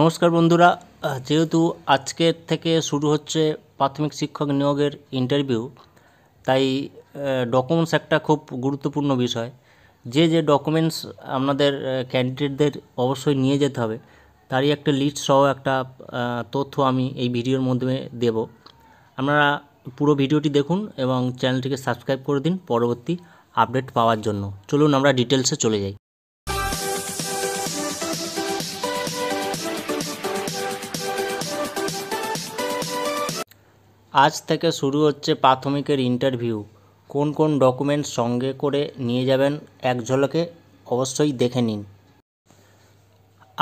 নমস্কার বন্ধুরা যেহেতু আজকের থেকে শুরু হচ্ছে প্রাথমিক শিক্ষক নিয়োগের ইন্টারভিউ তাই ডকুমেন্টস একটা খুব গুরুত্বপূর্ণ বিষয় যে যে ডকুমেন্টস আপনাদের ক্যান্ডিডেটদের অবশ্যই নিয়ে যেতে হবে তারই একটা লিস্ট সহ একটা তথ্য আমি এই ভিডিওর মধ্যে দেব আপনারা পুরো ভিডিওটি দেখুন এবং চ্যানেলটিকে সাবস্ক্রাইব করে দিন পরবর্তী আপডেট পাওয়ার জন্য চলুন আমরা ডিটেলসে চলে যাই আজ থেকে শুরু হচ্ছে প্রাথমিকের ইন্টারভিউ কোন কোন ডকুমেন্টস সঙ্গে করে নিয়ে যাবেন এক ঝলকে অবশ্যই দেখে নিন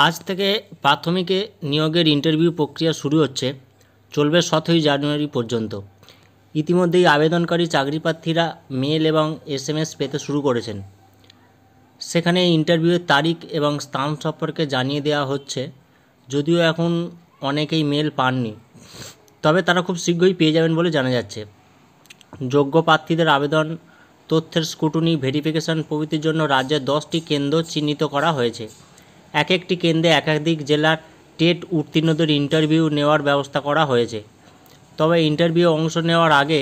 আজ থেকে প্রাথমিকে নিয়োগের ইন্টারভিউ প্রক্রিয়া শুরু হচ্ছে চলবে সতেরোই জানুয়ারি পর্যন্ত ইতিমধ্যেই আবেদনকারী চাকরি প্রার্থীরা মেল এবং এস এম এস পেতে শুরু করেছেন সেখানে ইন্টারভিউয়ের তারিখ এবং স্থান সম্পর্কে জানিয়ে দেওয়া হচ্ছে যদিও এখন অনেকেই মেল পাননি তবে তারা খুব শীঘ্রই পেয়ে যাবেন বলে জানা যাচ্ছে যোগ্য প্রার্থীদের আবেদন তথ্যের স্কুটনি ভেরিফিকেশন প্রভৃতির জন্য রাজ্যের দশটি কেন্দ্র চিহ্নিত করা হয়েছে এক একটি কেন্দ্রে একাধিক জেলার টেট উত্তীর্ণদের ইন্টারভিউ নেওয়ার ব্যবস্থা করা হয়েছে তবে ইন্টারভিউ অংশ নেওয়ার আগে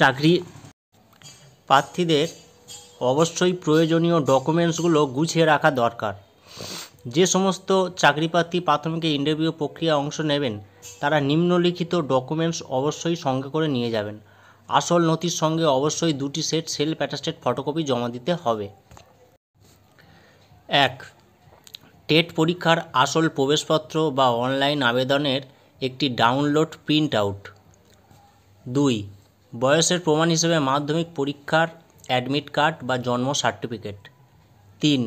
চাকরি প্রার্থীদের অবশ্যই প্রয়োজনীয় ডকুমেন্টসগুলো গুছিয়ে রাখা দরকার যে সমস্ত চাকরিপ্রার্থী প্রাথমিক ইন্টারভিউ প্রক্রিয়ায় অংশ নেবেন তারা নিম্নলিখিত ডকুমেন্টস অবশ্যই সঙ্গে করে নিয়ে যাবেন আসল নথির সঙ্গে অবশ্যই দুটি সেট সেল প্যাটাস্টেড ফটোকপি জমা দিতে হবে এক টেট পরীক্ষার আসল প্রবেশপত্র বা অনলাইন আবেদনের একটি ডাউনলোড প্রিন্ট আউট দুই বয়সের প্রমাণ হিসেবে মাধ্যমিক পরীক্ষার অ্যাডমিট কার্ড বা জন্ম সার্টিফিকেট তিন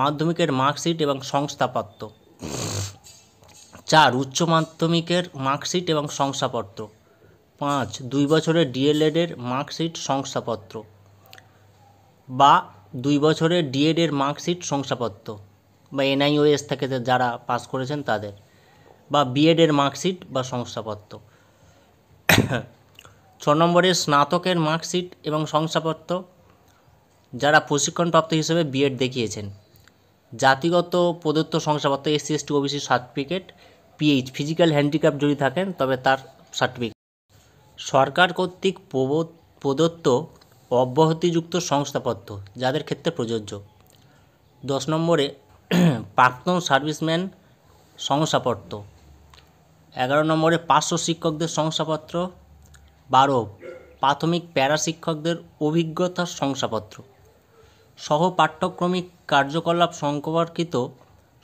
মাধ্যমিকের মার্কশিট এবং সংস্থাপত্র চার উচ্চ মাধ্যমিকের মার্কশিট এবং শংসাপত্র পাঁচ দুই বছরের ডিএলএডের মার্কশিট শংসাপত্র বা দুই বছরের ডিএডের মার্কশিট শংসাপত্র বা এনআইওএস থেকে যারা পাস করেছেন তাদের বা বিএডের মার্কশিট বা শংসাপত্র ছ নম্বরে স্নাতকের মার্কশিট এবং শংসাপত্র যারা প্রশিক্ষণপ্রাপ্ত হিসেবে বিএড দেখিয়েছেন জাতিগত প্রদত্ত শংসাপত্র SC ST OBC certificate PH physical handicap যদি থাকেন তবে তার সার্টিফিকেট সরকার কর্তৃক প্রদত্ত অব্যাহতিযুক্ত সংস্থাপত্র যাদের ক্ষেত্রে প্রযোজ্য দশ নম্বরে প্রাক্তন সার্ভিসম্যান শংসাপত্র এগারো নম্বরে পার্শ্ব শিক্ষকদের শংসাপত্র বারো প্রাথমিক প্যারা শিক্ষকদের অভিজ্ঞতার শংসাপত্র সহ পাঠ্যক্রমিক কার্যকলাপ সম্পর্কিত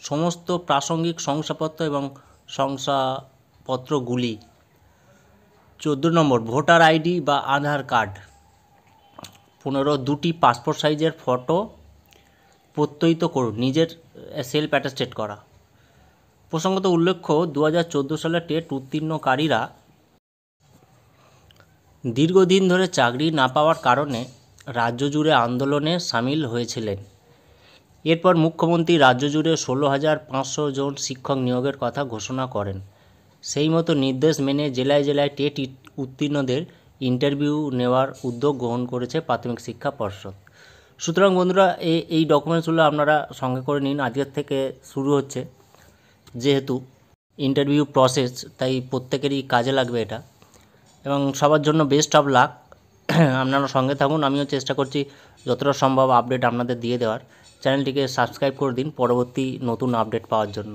সমস্ত প্রাসঙ্গিক শংসাপত্র এবং শংসাপত্রগুলি চোদ্দো নম্বর ভোটার আইডি বা আধার কার্ড পনেরো দুটি পাসপোর্ট সাইজের ফটো প্রত্যয়িত করুন নিজের সেলফ অ্যাটাস্টেড করা প্রসঙ্গত উল্লেখ্য দু হাজার চোদ্দো সালে টেট উত্তীর্ণকারীরা দীর্ঘদিন ধরে চাকরি না পাওয়ার কারণে রাজ্য জুড়ে আন্দোলনে সামিল হয়েছিলেন এরপর মুখ্যমন্ত্রী রাজ্য জুড়ে ষোলো হাজার পাঁচশো জন শিক্ষক নিয়োগের কথা ঘোষণা করেন সেই মতো নির্দেশ মেনে জেলায় জেলায় টেট উত্তীর্ণদের ইন্টারভিউ নেওয়ার উদ্যোগ গ্রহণ করেছে প্রাথমিক শিক্ষা পর্ষদ সুতরাং বন্ধুরা এই এই ডকুমেন্টসগুলো আপনারা সঙ্গে করে নিন আজকের থেকে শুরু হচ্ছে যেহেতু ইন্টারভিউ প্রসেস তাই প্রত্যেকেরই কাজে লাগবে এটা এবং সবার জন্য বেস্ট অফ লাক আপনারা সঙ্গে থাকুন আমিও চেষ্টা করছি যতটা সম্ভব আপডেট আপনাদের দিয়ে দেওয়ার চ্যানেলটিকে সাবস্ক্রাইব করে দিন পরবর্তী নতুন আপডেট পাওয়ার জন্য